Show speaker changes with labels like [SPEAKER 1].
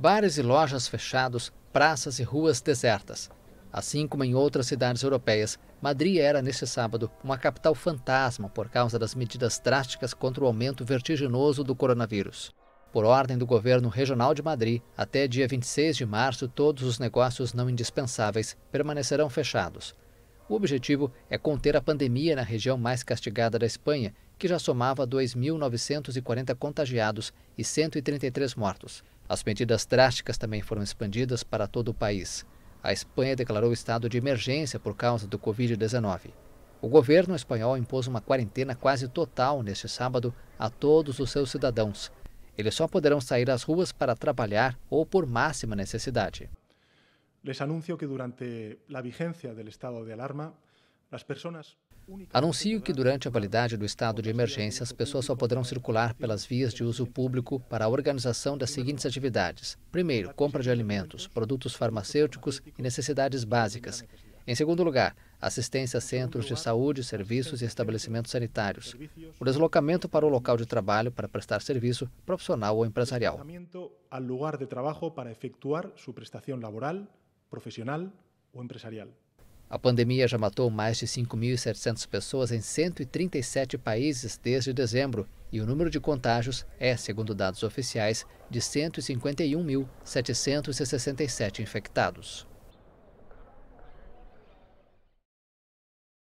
[SPEAKER 1] bares e lojas fechados, praças e ruas desertas. Assim como em outras cidades europeias, Madrid era neste sábado uma capital fantasma por causa das medidas drásticas contra o aumento vertiginoso do coronavírus. Por ordem do governo regional de Madrid, até dia 26 de março, todos os negócios não indispensáveis permanecerão fechados. O objetivo é conter a pandemia na região mais castigada da Espanha que já somava 2.940 contagiados e 133 mortos. As medidas drásticas também foram expandidas para todo o país. A Espanha declarou estado de emergência por causa do Covid-19. O governo espanhol impôs uma quarentena quase total neste sábado a todos os seus cidadãos. Eles só poderão sair às ruas para trabalhar ou por máxima necessidade.
[SPEAKER 2] Les anuncio que durante a vigência do estado de alarma, as pessoas
[SPEAKER 1] Anuncio que durante a validade do estado de emergência, as pessoas só poderão circular pelas vias de uso público para a organização das seguintes atividades. Primeiro, compra de alimentos, produtos farmacêuticos e necessidades básicas. Em segundo lugar, assistência a centros de saúde, serviços e estabelecimentos sanitários. O deslocamento para o local de trabalho para prestar serviço profissional ou empresarial.
[SPEAKER 2] lugar de para laboral, empresarial.
[SPEAKER 1] A pandemia já matou mais de 5.700 pessoas em 137 países desde dezembro e o número de contágios é, segundo dados oficiais, de 151.767 infectados.